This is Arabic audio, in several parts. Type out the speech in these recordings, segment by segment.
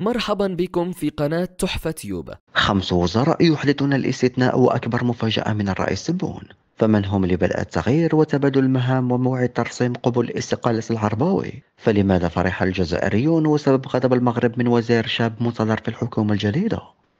مرحبا بكم في قناة تحفة يوبا خمس وزراء يحدثون الاستثناء وأكبر مفاجأة من الرئيس بون فمن هم لبدء التغيير وتبادل المهام وموعد ترسيم قبل استقالة العرباوي فلماذا فرح الجزائريون وسبب غضب المغرب من وزير شاب منتظر في الحكومة الجديدة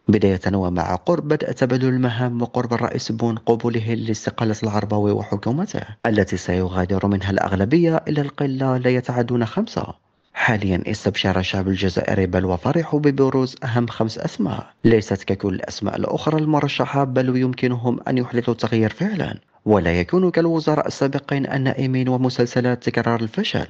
بداية ومع قرب بدء تبادل المهام وقرب الرئيس بون قبوله لاستقالة العرباوي وحكومته التي سيغادر منها الأغلبية إلى القلة لا يتعدون خمسة حاليا استبشر الشعب الجزائري بل وفرحوا ببروز أهم خمس أسماء ليست ككل الأسماء الأخرى المرشحة بل يمكنهم أن يحدثوا تغيير فعلا ولا يكون كالوزراء السابقين النائمين ومسلسلات تكرار الفشل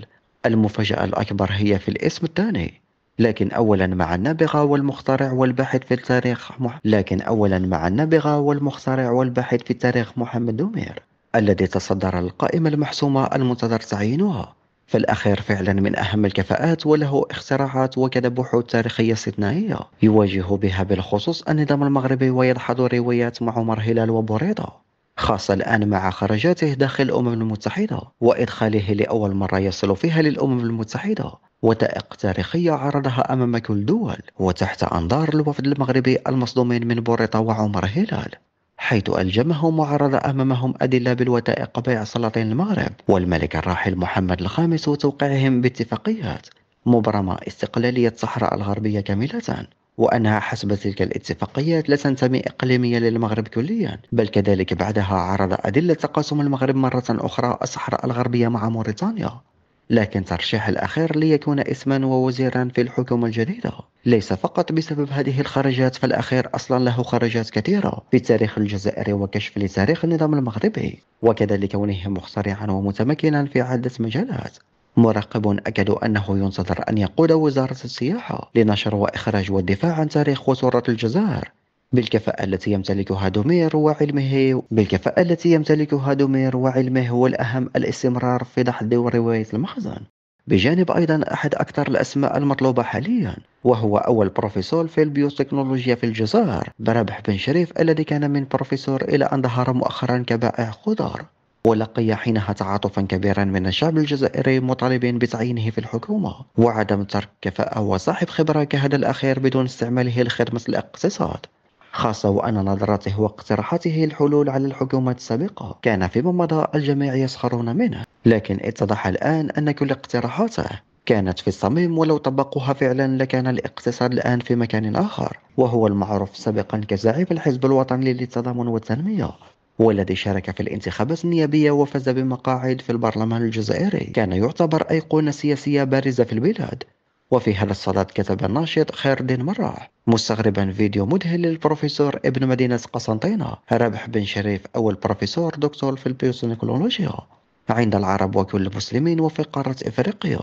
المفاجأة الأكبر هي في الاسم الثاني لكن أولا مع النابغة والمخترع والباحث في التاريخ مح... لكن أولا مع النابغة والمخترع والباحث في التاريخ محمد دمير الذي تصدر القائمة المحسومة المنتظر تعيينها فالأخير فعلا من أهم الكفاءات وله اختراعات وكذا بحوث تاريخية استثنائية يواجه بها بالخصوص النظام المغربي ويدحض روايات مع عمر هلال وبوريضة خاصة الآن مع خرجاته داخل الأمم المتحدة وإدخاله لأول مرة يصل فيها للأمم المتحدة وثائق تاريخية عرضها أمام كل دول وتحت أنظار الوفد المغربي المصدومين من بوريطة وعمر هلال حيث ألجمه معارضة أمامهم أدلة بالوثائق بيع سلاطين المغرب والملك الراحل محمد الخامس وتوقيعهم باتفاقيات مبرمة استقلالية الصحراء الغربية كاملة وأنها حسب تلك الاتفاقيات لا تنتمي إقليميا للمغرب كليا بل كذلك بعدها عرض أدلة تقاسم المغرب مرة أخرى الصحراء الغربية مع موريتانيا لكن ترشيح الأخير ليكون اسما ووزيرا في الحكومة الجديدة ليس فقط بسبب هذه الخرجات فالأخير أصلا له خرجات كثيرة في التاريخ الجزائري وكشف لتاريخ النظام المغربي وكذلك كونه مخترعا ومتمكنا في عدة مجالات مراقب أكد أنه ينتظر أن يقود وزارة السياحة لنشر وإخراج والدفاع عن تاريخ وتراث الجزائر بالكفاءة التي يمتلكها دومير وعلمه بالكفاءة التي يمتلكها دومير وعلمه والأهم الاستمرار في دحض ورواية المخزن بجانب أيضا أحد أكثر الأسماء المطلوبة حاليا وهو أول بروفيسور في البيوتكنولوجيا في الجزائر بربح بن شريف الذي كان من بروفيسور إلى أن ظهر مؤخرا كبائع خضار ولقي حينها تعاطفا كبيرا من الشعب الجزائري مطالبين بتعيينه في الحكومة وعدم ترك كفاءة وصاحب خبرة كهذا الأخير بدون استعماله لخدمة الاقتصاد خاصة وأن نظرته واقتراحاته الحلول على الحكومات السابقة كان فيما مضى الجميع يسخرون منه لكن اتضح الآن أن كل اقتراحاته كانت في الصميم ولو طبقوها فعلا لكان الاقتصاد الآن في مكان آخر وهو المعروف سابقا كزعيم الحزب الوطني للتضامن والتنمية والذي شارك في الانتخابات النيابية وفاز بمقاعد في البرلمان الجزائري كان يعتبر أيقونة سياسية بارزة في البلاد وفي هذا الصدد كتب الناشط خير الدين مراح مستغربا فيديو مذهل للبروفيسور ابن مدينة قسنطينة ربح بن شريف أول بروفيسور دكتور في البيوسينيكولوجيا عند العرب وكل المسلمين وفي قارة إفريقيا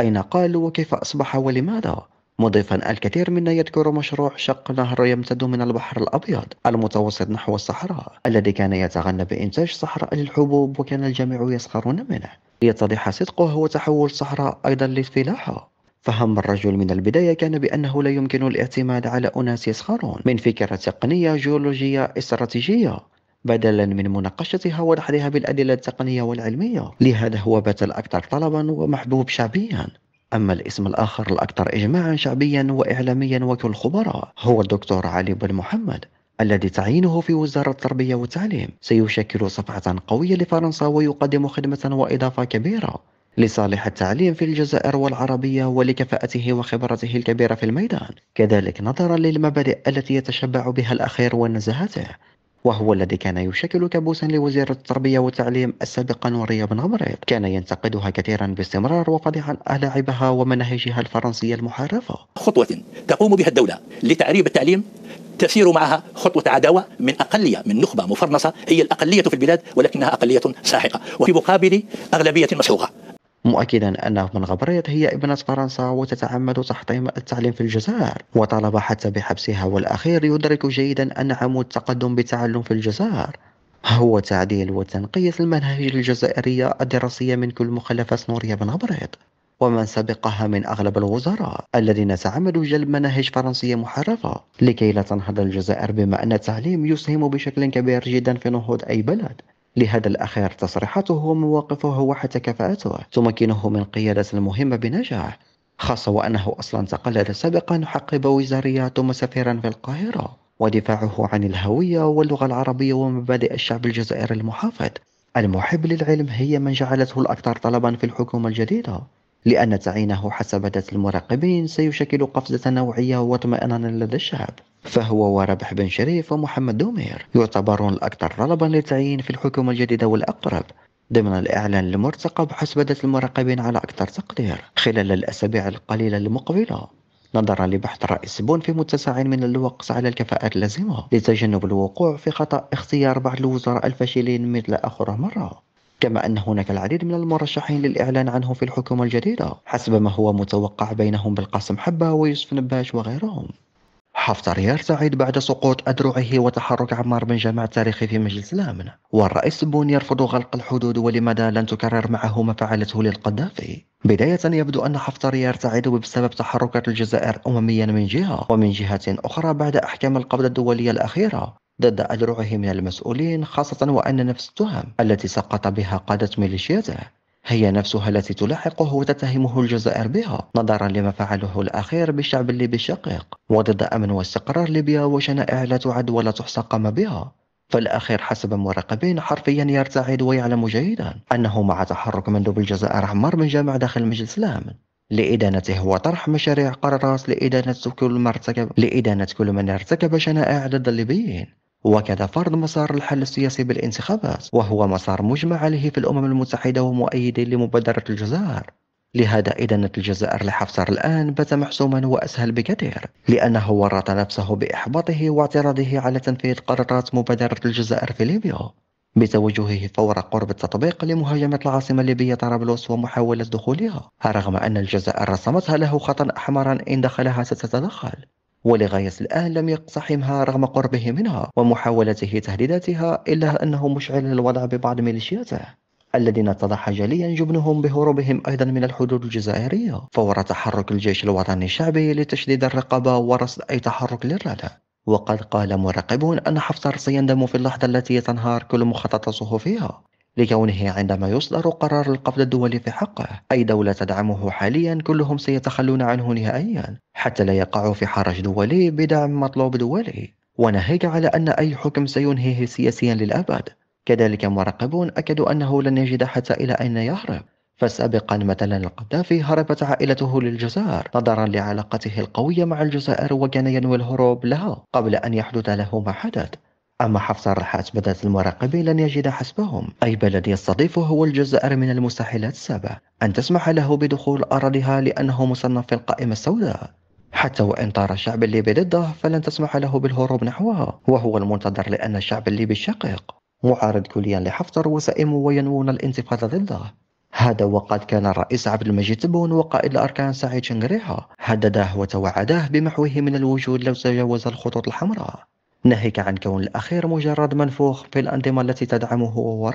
أين قال وكيف أصبح ولماذا مضيفا الكثير منا يذكر مشروع شق نهر يمتد من البحر الأبيض المتوسط نحو الصحراء الذي كان يتغنى بإنتاج صحراء للحبوب وكان الجميع يسخرون منه ليتضح صدقه وتحول الصحراء أيضا للفلاحة فهم الرجل من البداية كان بأنه لا يمكن الاعتماد على أناس يسخرون من فكرة تقنية جيولوجية استراتيجية بدلا من مناقشتها ودحضها بالأدلة التقنية والعلمية لهذا هو بات الأكثر طلبا ومحبوب شعبيا أما الاسم الآخر الأكثر إجماعا شعبيا وإعلاميا وكل خبراء هو الدكتور علي بن محمد الذي تعيينه في وزارة التربية والتعليم سيشكل صفعة قوية لفرنسا ويقدم خدمة وإضافة كبيرة لصالح التعليم في الجزائر والعربية ولكفاءته وخبرته الكبيرة في الميدان كذلك نظرا للمبادئ التي يتشبع بها الأخير ونزاهته وهو الذي كان يشكل كابوسا لوزير التربية والتعليم السابق نورية بن غمريط كان ينتقدها كثيرا باستمرار وفضحا ألاعبها ومناهجها الفرنسية المحرفة خطوة تقوم بها الدولة لتعريب التعليم تسير معها خطوة عداوة من أقلية من نخبة مفرنسة هي الأقلية في البلاد ولكنها أقلية ساحقة وفي مقابل أغلبية مسحوقة مؤكدا أن من غبريت هي ابنة فرنسا وتتعمد تحطيم التعليم في الجزائر وطالب حتى بحبسها والأخير يدرك جيدا أن عمود التقدم بالتعلم في الجزائر هو تعديل وتنقية المناهج الجزائرية الدراسية من كل مخلفات نوريا بن غبريط ومن سبقها من أغلب الوزراء الذين تعمدوا جلب مناهج فرنسية محرفة لكي لا تنهض الجزائر بما أن التعليم يسهم بشكل كبير جدا في نهوض أي بلد لهذا الأخير تصريحاته ومواقفه وحتى كفاءته تمكنه من قيادة المهمة بنجاح خاصة وأنه أصلا تقلد سابقا حقب وزارية ثم سفيرا في القاهرة ودفاعه عن الهوية واللغة العربية ومبادئ الشعب الجزائري المحافظ المحب للعلم هي من جعلته الأكثر طلبا في الحكومة الجديدة لأن تعيينه حسب ذات المراقبين سيشكل قفزة نوعية واطمئنانا لدى الشعب فهو وربح بن شريف ومحمد دومير يعتبرون الأكثر رلبا للتعيين في الحكومة الجديدة والأقرب ضمن الإعلان المرتقب حسب ذات المراقبين على أكثر تقدير خلال الأسابيع القليلة المقبلة نظرا لبحث الرئيس بون في متسع من الوقت على الكفاءات اللازمة لتجنب الوقوع في خطأ اختيار بعض الوزراء الفاشلين مثل آخر مرة كما أن هناك العديد من المرشحين للإعلان عنه في الحكومة الجديدة حسب ما هو متوقع بينهم بالقاسم حبة ويوسف نباش وغيرهم حفتر يرتعد بعد سقوط أدرعه وتحرك عمار بن جماع التاريخي في مجلس الأمن والرئيس بون يرفض غلق الحدود ولماذا لن تكرر معه ما فعلته للقذافي بداية يبدو أن حفتر يرتعد بسبب تحركات الجزائر أمميا من جهة ومن جهة أخرى بعد أحكام القبضة الدولية الأخيرة ضد أذرعه من المسؤولين خاصة وأن نفس التهم التي سقط بها قادة ميليشياته هي نفسها التي تلاحقه وتتهمه الجزائر بها نظرا لما فعله الأخير بالشعب الليبي الشقيق وضد أمن واستقرار ليبيا وشنائع لا تعد ولا تحصى قام بها فالأخير حسب مراقبين حرفيا يرتعد ويعلم جيدا أنه مع تحرك مندوب الجزائر عمار بن جامع داخل مجلس الأمن لإدانته وطرح مشاريع قرارات لإدانة كل من ارتكب لإدانة كل من ارتكب شنائع ضد الليبيين وكذا فرض مسار الحل السياسي بالانتخابات وهو مسار مجمع عليه في الأمم المتحدة ومؤيد لمبادرة الجزائر لهذا إذا الجزائر لحفصر الآن بات محسوما وأسهل بكثير لأنه ورط نفسه بإحباطه واعتراضه على تنفيذ قرارات مبادرة الجزائر في ليبيا بتوجهه فور قرب التطبيق لمهاجمة العاصمة الليبية طرابلس ومحاولة دخولها رغم أن الجزائر رسمتها له خطا أحمرا إن دخلها ستتدخل ولغاية الآن لم يقتحمها رغم قربه منها ومحاولته تهديداتها إلا أنه مشعل الوضع ببعض ميليشياته الذين اتضح جليا جبنهم بهروبهم أيضا من الحدود الجزائرية فور تحرك الجيش الوطني الشعبي لتشديد الرقابة ورصد أي تحرك للردع وقد قال مراقبون أن حفتر سيندم في اللحظة التي تنهار كل مخططاته فيها لكونه عندما يصدر قرار القبض الدولي في حقه أي دولة تدعمه حاليا كلهم سيتخلون عنه نهائيا حتى لا يقعوا في حرج دولي بدعم مطلوب دولي وناهيك على أن أي حكم سينهيه سياسيا للأبد كذلك مراقبون أكدوا أنه لن يجد حتى إلى أين يهرب فسابقا مثلا القذافي هربت عائلته للجزائر نظرا لعلاقته القوية مع الجزائر وكان ينوي الهروب لها قبل أن يحدث له ما حدث أما حفص الرحات بدأت المراقبين لن يجد حسبهم أي بلد يستضيفه هو الجزائر من المستحيلات السابع أن تسمح له بدخول أراضيها لأنه مصنف في القائمة السوداء حتى وإن طار الشعب الليبي ضده فلن تسمح له بالهروب نحوها وهو المنتظر لأن الشعب الليبي الشقيق معارض كليا لحفتر وسائم وينوون الانتفاضة ضده هذا وقد كان الرئيس عبد المجيد تبون وقائد الأركان سعيد شنقريحة هدده وتوعده بمحوه من الوجود لو تجاوز الخطوط الحمراء ناهيك عن كون الأخير مجرد منفوخ في الأنظمة التي تدعمه